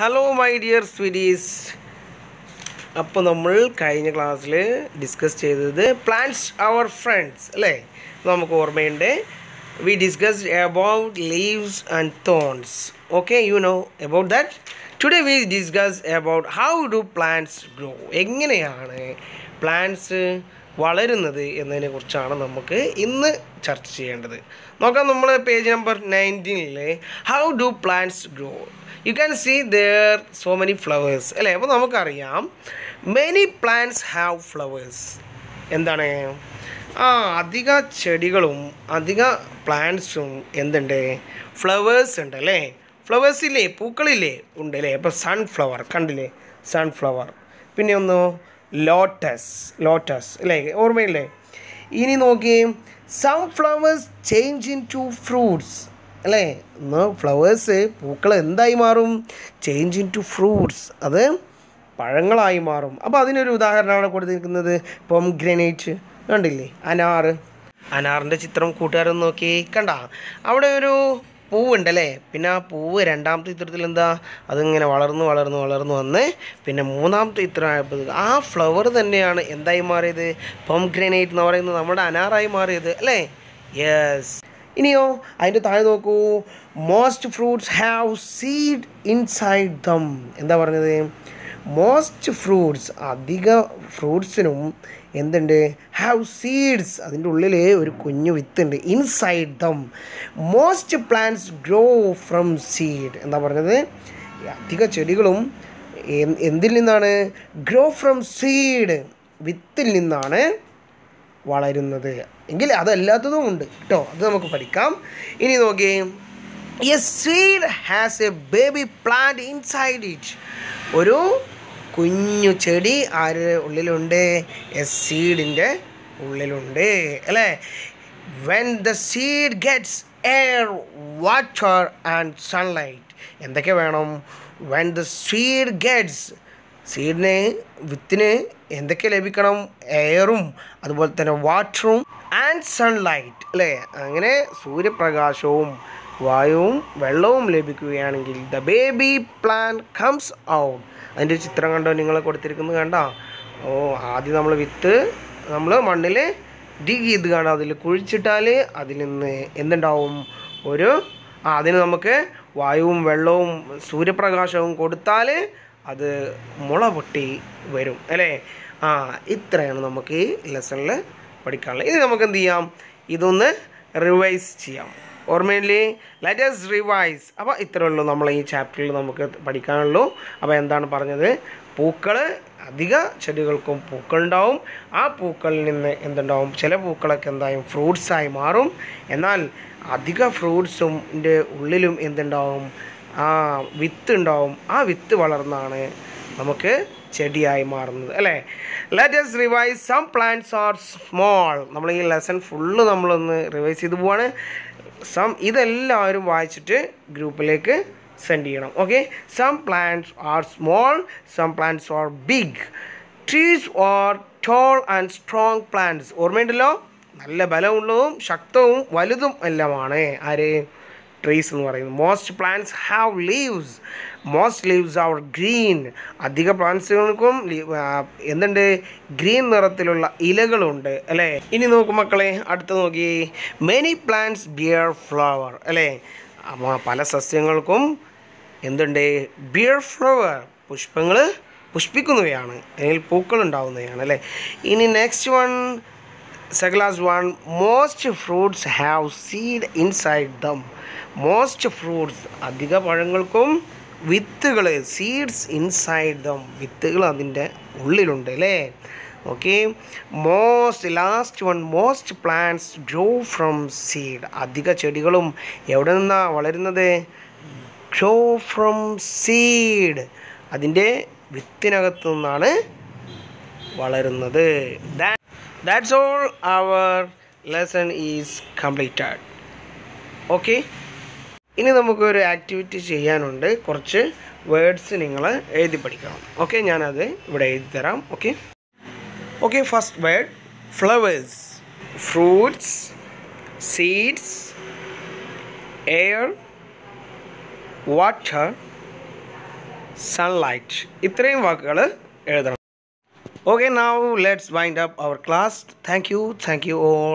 Hello my dear സ്വീഡീസ് അപ്പോൾ നമ്മൾ കഴിഞ്ഞ ക്ലാസ്സിൽ ഡിസ്കസ് ചെയ്തത് പ്ലാൻസ് അവർ ഫ്രണ്ട്സ് അല്ലേ നമുക്ക് ഓർമ്മയുണ്ട് we discussed about leaves and thorns okay you know about that today we discuss about how do plants grow എങ്ങനെയാണ് പ്ലാന്റ്സ് വളരുന്നത് എന്നതിനെ കുറിച്ചാണ് നമുക്ക് ഇന്ന് ചർച്ച ചെയ്യേണ്ടത് നോക്കാം നമ്മൾ പേജ് നമ്പർ നയൻറ്റീനിലെ how do plants grow you can see there so many flowers അല്ലേ അപ്പോൾ നമുക്കറിയാം മെനി പ്ലാന്റ്സ് ഹാവ് ഫ്ലവേഴ്സ് എന്താണ് ആ അധിക ചെടികളും അധിക പ്ലാന്റ്സും എന്തുണ്ട് ഫ്ലവേഴ്സ് ഉണ്ട് അല്ലേ ഫ്ലവേഴ്സില്ലേ പൂക്കളില്ലേ ഉണ്ടല്ലേ അപ്പോൾ സൺഫ്ലവർ കണ്ടില്ലേ സൺഫ്ലവർ പിന്നെ ഒന്ന് ലോട്ടസ് ലോട്ടസ് അല്ലേ ഓർമ്മയില്ലേ ഇനി നോക്കിയേ some flowers change into fruits അല്ലേ ഒന്ന് ഫ്ലവേഴ്സ് പൂക്കൾ എന്തായി മാറും ചേഞ്ച് ഇൻ ടു ഫ്രൂട്ട്സ് അത് പഴങ്ങളായി മാറും അപ്പോൾ അതിനൊരു ഉദാഹരണമാണ് കൊടുത്തിരിക്കുന്നത് ഇപ്പം ഗ്രനേറ്റ് കണ്ടില്ലേ അനാറ് അനാറിൻ്റെ ചിത്രം കൂട്ടുകാരൊന്ന് നോക്കി കണ്ട അവിടെ ഒരു അല്ലേ പിന്നെ ആ പൂവ് രണ്ടാമത്തെ ചിത്രത്തിൽ എന്താ അതിങ്ങനെ വളർന്നു വളർന്നു വളർന്നു വന്ന് പിന്നെ മൂന്നാമത്തെ ചിത്രമായപ്പോൾ ആ ഫ്ലവർ തന്നെയാണ് എന്തായി മാറിയത് പൊംഗ്രനേറ്റ് എന്ന് പറയുന്നത് നമ്മുടെ അനാറായി മാറിയത് അല്ലേ യെസ് ഇനിയോ അതിൻ്റെ താഴെ നോക്കൂ most fruits have seed inside them എന്താ പറഞ്ഞത് മോസ്റ്റ് ഫ്രൂട്ട്സ് അധിക ഫ്രൂട്ട്സിനും എന്തുണ്ട് ഹാവ് സീഡ്സ് അതിൻ്റെ ഉള്ളിൽ ഒരു കുഞ്ഞു വിത്തുണ്ട് inside them most plants grow from seed എന്താ പറഞ്ഞത് അധിക ചെടികളും എന്തിൽ നിന്നാണ് ഗ്രോ ഫ്രം സീഡ് വിത്തിൽ നിന്നാണ് വളരുന്നത് എങ്കിൽ അതല്ലാത്തതും ഉണ്ട് കേട്ടോ അത് നമുക്ക് പഠിക്കാം ഇനി നോക്കി a seed has a baby plant inside it ഒരു കുഞ്ഞു ചെടി ആരുടെ ഉള്ളിലുണ്ട് എസ് സീഡിൻ്റെ ഉള്ളിലുണ്ട് അല്ലേ when the seed gets air water and sunlight എന്തൊക്കെ വേണം വെൻ ദ സീഡ് ഗെറ്റ്സ് സീഡിന് വിത്തിന് എന്തൊക്കെ ലഭിക്കണം എയറും അതുപോലെ തന്നെ വാട്ടറും ആൻഡ് സൺലൈറ്റ് അല്ലേ അങ്ങനെ സൂര്യപ്രകാശവും വായുവും വെള്ളവും ലഭിക്കുകയാണെങ്കിൽ the baby plant comes out അതിൻ്റെ ഒരു ചിത്രം കണ്ടോ നിങ്ങൾ കൊടുത്തിരിക്കുന്നത് കണ്ടോ ഓ ആദ്യം നമ്മൾ വിത്ത് നമ്മൾ മണ്ണിൽ ഡിഗ് ചെയ്ത് കാണാം അതിൽ കുഴിച്ചിട്ടാൽ അതിൽ നിന്ന് എന്തുണ്ടാവും ഒരു അതിന് നമുക്ക് വായുവും വെള്ളവും സൂര്യപ്രകാശവും കൊടുത്താൽ അത് മുള പൊട്ടി വരും അല്ലേ ആ ഇത്രയാണ് നമുക്ക് ഈ ലെസണിൽ പഠിക്കാനുള്ളത് ഇത് നമുക്ക് എന്ത് ചെയ്യാം ഇതൊന്ന് റിവൈസ് ചെയ്യാം ഓർമ്മയില്ലേ ലെറ്റസ് റിവൈസ് അപ്പോൾ ഇത്രയേ ഉള്ളൂ നമ്മൾ ഈ ചാപ്റ്ററിൽ നമുക്ക് പഠിക്കാനുള്ളൂ അപ്പോൾ എന്താണ് പറഞ്ഞത് പൂക്കൾ അധിക ചെടികൾക്കും പൂക്കളുണ്ടാവും ആ പൂക്കളിൽ നിന്ന് എന്തുണ്ടാവും ചില പൂക്കളൊക്കെ എന്തായും ഫ്രൂട്ട്സായി മാറും എന്നാൽ അധിക ഫ്രൂട്ട്സും ഉള്ളിലും എന്തുണ്ടാവും ആ വിത്ത് ഉണ്ടാവും ആ വിത്ത് വളർന്നാണ് നമുക്ക് ചെടിയായി മാറുന്നത് അല്ലേ let's revise some plants are small നമ്മൾ ഈ ലെസൺ ഫുള്ള് നമ്മളൊന്ന് റിവൈസ് ചെയ്ത് പോവാണ് സം ഇതെല്ലാവരും വായിച്ചിട്ട് ഗ്രൂപ്പിലേക്ക് സെൻഡ് ചെയ്യണം okay some plants are small some plants are big trees are tall and strong plants ഓർമ്മയുണ്ടല്ലോ നല്ല ബലമുള്ളതും ശക്തവും വലുതും എല്ലാമാണ് ആര് ട്രീസ് എന്ന് പറയുന്നത് most plants have leaves most leaves are green അധിക പ്ലാന്റ്സുകൾക്കും എന്തുണ്ട് ഗ്രീൻ നിറത്തിലുള്ള ഇലകളുണ്ട് അല്ലേ ഇനി നോക്കും മക്കളെ അടുത്ത് നോക്കി മെനി പ്ലാന്റ്സ് ബിയർ ഫ്ലവർ അല്ലേ പല സസ്യങ്ങൾക്കും എന്തുണ്ട് ബിയർ ഫ്ലവർ പുഷ്പങ്ങൾ പുഷ്പിക്കുന്നവയാണ് അല്ലെങ്കിൽ പൂക്കൾ ഉണ്ടാവുന്നവയാണ് അല്ലേ ഇനി next one Seglas 1 Most fruits have seed inside them. Most fruits അധിക പഴങ്ങൾക്കും വിത്തുകൾ സീഡ്സ് ഇൻസൈഡ് ദം വിത്തുകൾ അതിൻ്റെ ഉള്ളിലുണ്ട് അല്ലേ okay most last one most plants grow from seed അധിക ചെടികളും എവിടെ നിന്നാണ് വളരുന്നത് ഗ്രോ ഫ്രം സീഡ് അതിൻ്റെ വിത്തിനകത്തു നിന്നാണ് വളരുന്നത് that's all our lesson is completed okay ഇനി നമുക്കൊരു ആക്ടിവിറ്റി ചെയ്യാനുണ്ട് കുറച്ച് വേർഡ്സ് നിങ്ങൾ എഴുതി പഠിക്കണം ഓക്കെ ഞാനത് ഇവിടെ എഴുതി തരാം okay okay first word flowers fruits seeds air water sunlight ഇത്രയും വാക്കുകൾ എഴുതണം Okay, now let's wind up our class. Thank you. Thank you all.